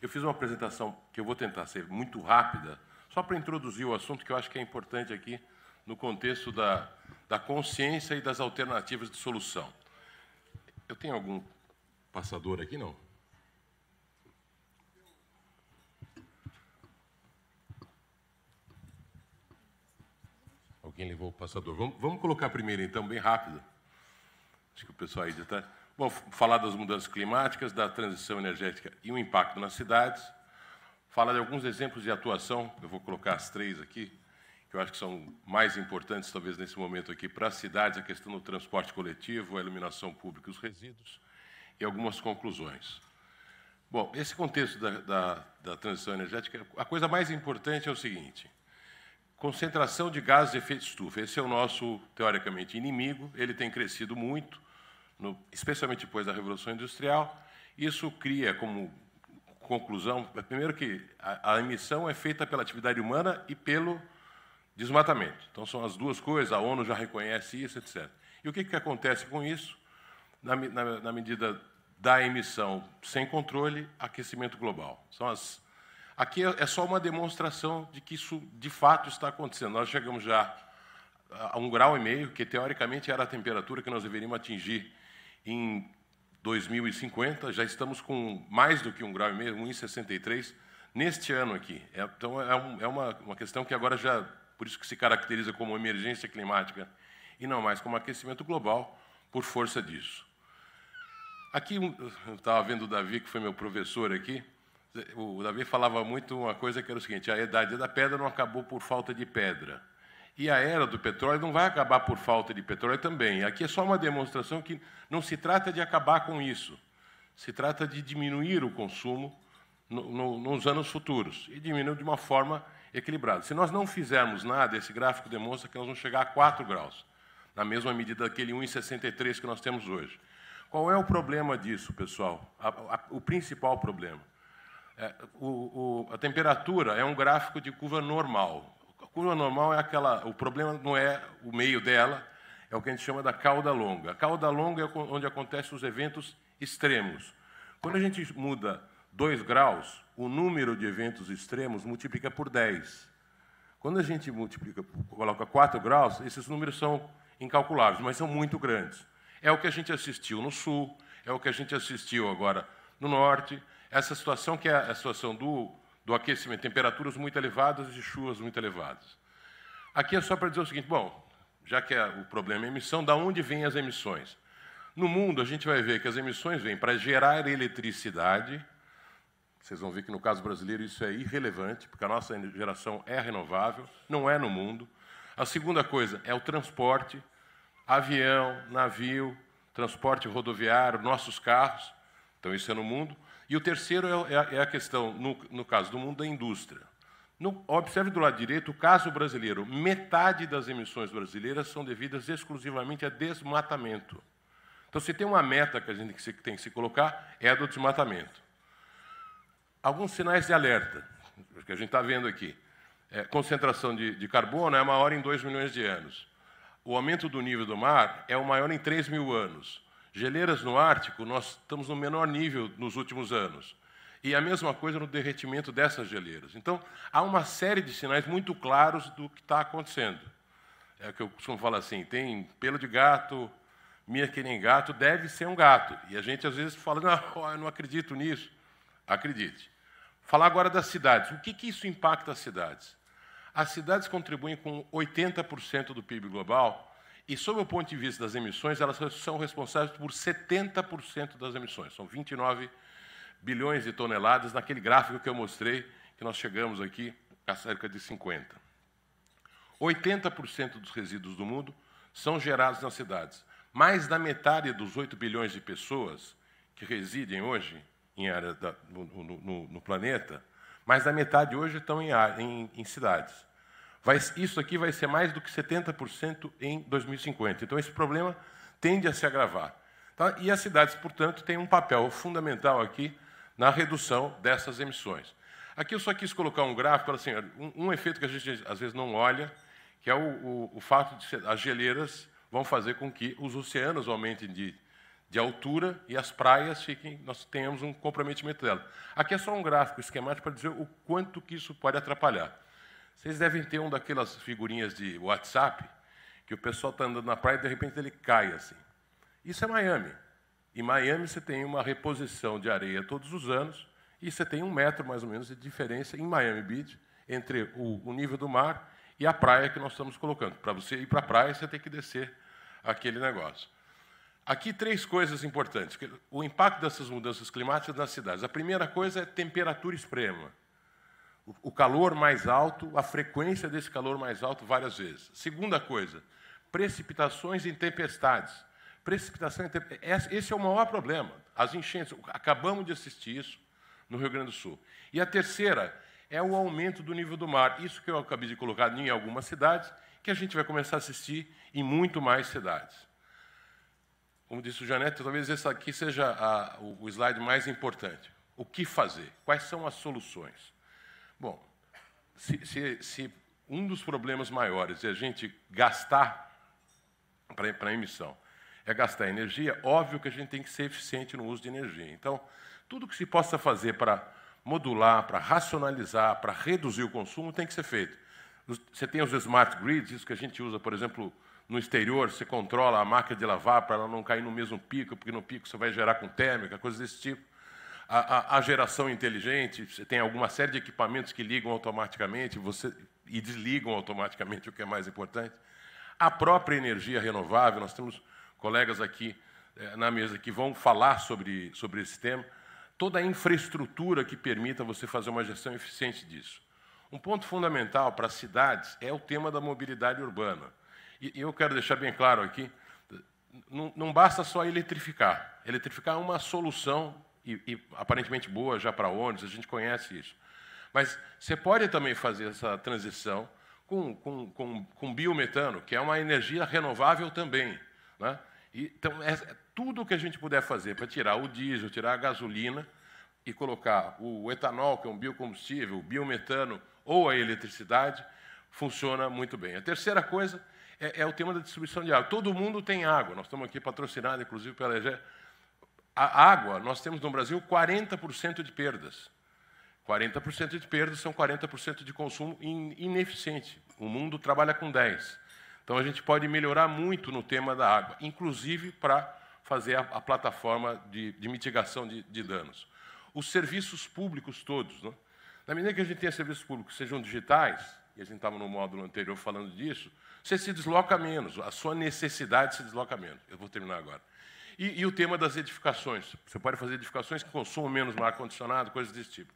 Eu fiz uma apresentação que eu vou tentar ser muito rápida, só para introduzir o assunto que eu acho que é importante aqui no contexto da, da consciência e das alternativas de solução. Eu tenho algum passador aqui, não? Alguém levou o passador. Vamos, vamos colocar primeiro, então, bem rápido. Acho que o pessoal aí já está... Vou falar das mudanças climáticas, da transição energética e o impacto nas cidades. Falar de alguns exemplos de atuação, eu vou colocar as três aqui, que eu acho que são mais importantes, talvez, nesse momento aqui, para as cidades, a questão do transporte coletivo, a iluminação pública e os resíduos, e algumas conclusões. Bom, esse contexto da, da, da transição energética, a coisa mais importante é o seguinte, concentração de gases de efeito estufa. Esse é o nosso, teoricamente, inimigo, ele tem crescido muito, no, especialmente depois da Revolução Industrial. Isso cria como conclusão, é, primeiro que a, a emissão é feita pela atividade humana e pelo desmatamento. Então são as duas coisas, a ONU já reconhece isso, etc. E o que, que acontece com isso? Na, na, na medida da emissão sem controle, aquecimento global. São as, aqui é, é só uma demonstração de que isso de fato está acontecendo. Nós chegamos já a um grau e meio, que teoricamente era a temperatura que nós deveríamos atingir em 2050, já estamos com mais do que um grau e meio, 1,63 neste ano aqui. É, então, é, um, é uma, uma questão que agora já, por isso que se caracteriza como emergência climática, e não mais como aquecimento global, por força disso. Aqui, eu estava vendo o Davi, que foi meu professor aqui, o Davi falava muito uma coisa que era o seguinte, a idade da pedra não acabou por falta de pedra. E a era do petróleo não vai acabar por falta de petróleo também. Aqui é só uma demonstração que não se trata de acabar com isso. Se trata de diminuir o consumo no, no, nos anos futuros e diminuir de uma forma equilibrada. Se nós não fizermos nada, esse gráfico demonstra que nós vamos chegar a 4 graus, na mesma medida daquele 1,63 que nós temos hoje. Qual é o problema disso, pessoal? A, a, o principal problema. É, o, o, a temperatura é um gráfico de curva normal curva normal é aquela, o problema não é o meio dela, é o que a gente chama da cauda longa. A cauda longa é onde acontecem os eventos extremos. Quando a gente muda 2 graus, o número de eventos extremos multiplica por 10. Quando a gente multiplica, coloca 4 graus, esses números são incalculáveis, mas são muito grandes. É o que a gente assistiu no sul, é o que a gente assistiu agora no norte. Essa situação que é a situação do do aquecimento, temperaturas muito elevadas e chuvas muito elevadas. Aqui é só para dizer o seguinte: bom, já que é o problema é emissão, da onde vêm as emissões? No mundo, a gente vai ver que as emissões vêm para gerar eletricidade. Vocês vão ver que no caso brasileiro isso é irrelevante, porque a nossa geração é renovável, não é no mundo. A segunda coisa é o transporte, avião, navio, transporte rodoviário, nossos carros. Então isso é no mundo. E o terceiro é, é, é a questão, no, no caso do mundo da indústria. No, observe do lado direito o caso brasileiro. Metade das emissões brasileiras são devidas exclusivamente a desmatamento. Então, se tem uma meta que a gente tem que se colocar, é a do desmatamento. Alguns sinais de alerta, que a gente está vendo aqui. É, concentração de, de, carbono é maior em 2 milhões de anos. O aumento do nível do mar é o maior em 3 mil anos. Geleiras no Ártico, nós estamos no menor nível nos últimos anos. E a mesma coisa no derretimento dessas geleiras. Então, há uma série de sinais muito claros do que está acontecendo. É o que eu costumo falar assim: tem pelo de gato, minha que nem gato, deve ser um gato. E a gente às vezes fala: não, eu não acredito nisso. Acredite. Falar agora das cidades. O que, que isso impacta as cidades? As cidades contribuem com 80% do PIB global e, sob o ponto de vista das emissões, elas são responsáveis por 70% das emissões. São 29 bilhões de toneladas, naquele gráfico que eu mostrei, que nós chegamos aqui a cerca de 50. 80% dos resíduos do mundo são gerados nas cidades. Mais da metade dos 8 bilhões de pessoas que residem hoje em área da, no, no, no, planeta, mais da metade hoje estão em, em, em cidades. Vai, isso aqui vai ser mais do que 70% em 2050. Então, esse problema tende a se agravar. Tá? E as cidades, portanto, têm um papel fundamental aqui na redução dessas emissões. Aqui eu só quis colocar um gráfico, assim, um, um efeito que a gente às vezes não olha, que é o, o, o fato de ser, as geleiras vão fazer com que os oceanos aumentem de, de altura e as praias fiquem, nós tenhamos um comprometimento dela. Aqui é só um gráfico esquemático para dizer o quanto que isso pode atrapalhar. Vocês devem ter um daquelas figurinhas de WhatsApp que o pessoal está andando na praia e de repente ele cai assim. Isso é Miami. Em Miami você tem uma reposição de areia todos os anos e você tem um metro mais ou menos de diferença em Miami Beach entre o, o nível do mar e a praia que nós estamos colocando. Para você ir para a praia você tem que descer aquele negócio. Aqui três coisas importantes: o impacto dessas mudanças climáticas nas cidades. A primeira coisa é temperatura extrema o calor mais alto, a frequência desse calor mais alto várias vezes. Segunda coisa, precipitações em tempestades. Precipitação em tempestades, esse é o maior problema. As enchentes, acabamos de assistir isso no Rio Grande do Sul. E a terceira é o aumento do nível do mar. Isso que eu acabei de colocar em algumas cidades, que a gente vai começar a assistir em muito mais cidades. Como disse o Janete, talvez esse aqui seja a, o slide mais importante. O que fazer? Quais são as soluções? Bom, se, se, se um dos problemas maiores é a gente gastar para emissão, é gastar energia, óbvio que a gente tem que ser eficiente no uso de energia. Então, tudo que se possa fazer para modular, para racionalizar, para reduzir o consumo, tem que ser feito. Você tem os smart grids, isso que a gente usa, por exemplo, no exterior, você controla a máquina de lavar para ela não cair no mesmo pico, porque no pico você vai gerar com térmica, coisas desse tipo a, a, a, geração inteligente, você tem alguma série de equipamentos que ligam automaticamente você, e desligam automaticamente, o que é mais importante. A própria energia renovável, nós temos colegas aqui eh, na mesa que vão falar sobre, sobre esse tema. Toda a infraestrutura que permita você fazer uma gestão eficiente disso. Um ponto fundamental para as cidades é o tema da mobilidade urbana. E, e eu quero deixar bem claro aqui, não, não basta só eletrificar. Eletrificar é uma solução e, e aparentemente boa já para ônibus, a gente conhece isso. Mas você pode também fazer essa transição com, com, com, com biometano, que é uma energia renovável também. Né? então, é, é, tudo o que a gente puder fazer para tirar o diesel, tirar a gasolina e colocar o etanol, que é um biocombustível, o biometano ou a eletricidade, funciona muito bem. A terceira coisa é, é o tema da distribuição de água. Todo mundo tem água. Nós estamos aqui patrocinados, inclusive, pela EGE, a água, nós temos no Brasil 40% de perdas. 40% de perdas são 40% de consumo ineficiente. O mundo trabalha com 10. Então a gente pode melhorar muito no tema da água, inclusive para fazer a, a, plataforma de, de mitigação de, de, danos. Os serviços públicos todos, né? na medida que a gente tem serviços públicos, sejam digitais, e a gente estava no módulo anterior falando disso, você se desloca menos, a sua necessidade se desloca menos. Eu vou terminar agora. E, e o tema das edificações. Você pode fazer edificações que consumam menos ar-condicionado, coisas desse tipo.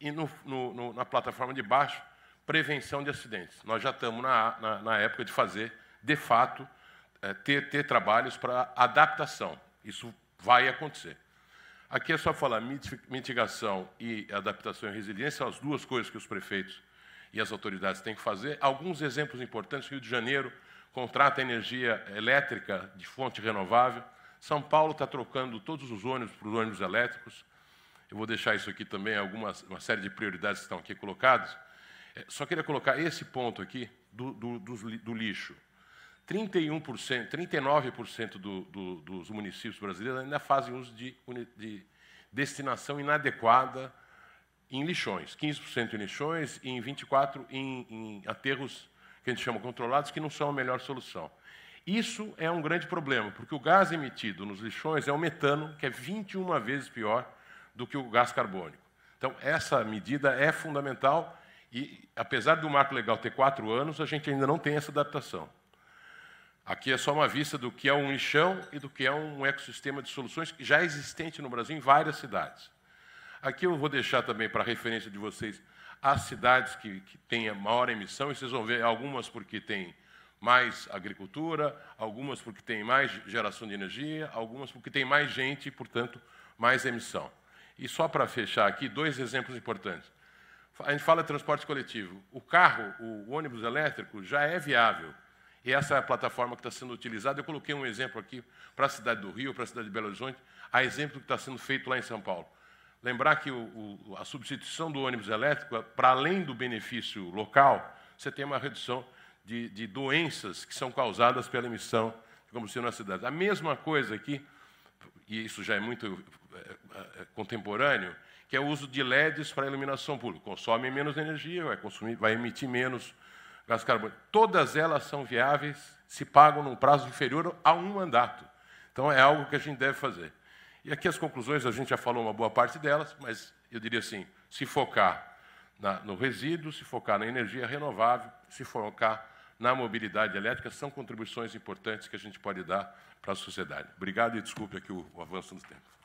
E no, no, no, na plataforma de baixo, prevenção de acidentes. Nós já estamos na, na, na época de fazer, de fato, é, ter, ter trabalhos para adaptação. Isso vai acontecer. Aqui é só falar mitigação e adaptação e resiliência, são as duas coisas que os prefeitos e as autoridades têm que fazer. Alguns exemplos importantes: Rio de Janeiro contrata energia elétrica de fonte renovável, são Paulo está trocando todos os ônibus para os ônibus elétricos. Eu vou deixar isso aqui também, algumas, uma série de prioridades que estão aqui colocadas. É, só queria colocar esse ponto aqui do, do, do, do lixo. 31%, 39% do, do, dos municípios brasileiros ainda fazem uso de, de destinação inadequada em lixões, 15% em lixões e em 24% em, em aterros que a gente chama controlados, que não são a melhor solução. Isso é um grande problema, porque o gás emitido nos lixões é o metano, que é 21 vezes pior do que o gás carbônico. Então, essa medida é fundamental e, apesar do marco legal ter quatro anos, a gente ainda não tem essa adaptação. Aqui é só uma vista do que é um lixão e do que é um ecossistema de soluções já é existente no Brasil em várias cidades. Aqui eu vou deixar também para referência de vocês as cidades que, que têm a maior emissão, e vocês vão ver algumas porque têm mais agricultura, algumas porque tem mais geração de energia, algumas porque tem mais gente e, portanto, mais emissão. E só para fechar aqui, dois exemplos importantes. A gente fala de transporte coletivo. O carro, o ônibus elétrico, já é viável. E essa é a plataforma que está sendo utilizada. Eu coloquei um exemplo aqui para a cidade do Rio, para a cidade de Belo Horizonte, a exemplo que está sendo feito lá em São Paulo. Lembrar que o, o, a substituição do ônibus elétrico, para além do benefício local, você tem uma redução de, de doenças que são causadas pela emissão de combustível na cidade. A mesma coisa aqui, e isso já é muito é, é, é contemporâneo, que é o uso de LEDs para iluminação pública. Consome menos energia, vai, consumir, vai emitir menos gás carbônico. Todas elas são viáveis, se pagam num prazo inferior a um mandato. Então, é algo que a gente deve fazer. E aqui as conclusões, a gente já falou uma boa parte delas, mas eu diria assim, se focar na, no resíduo, se focar na energia renovável, se focar na mobilidade elétrica são contribuições importantes que a gente pode dar para a sociedade. Obrigado e desculpe aqui o, o avanço do tempo.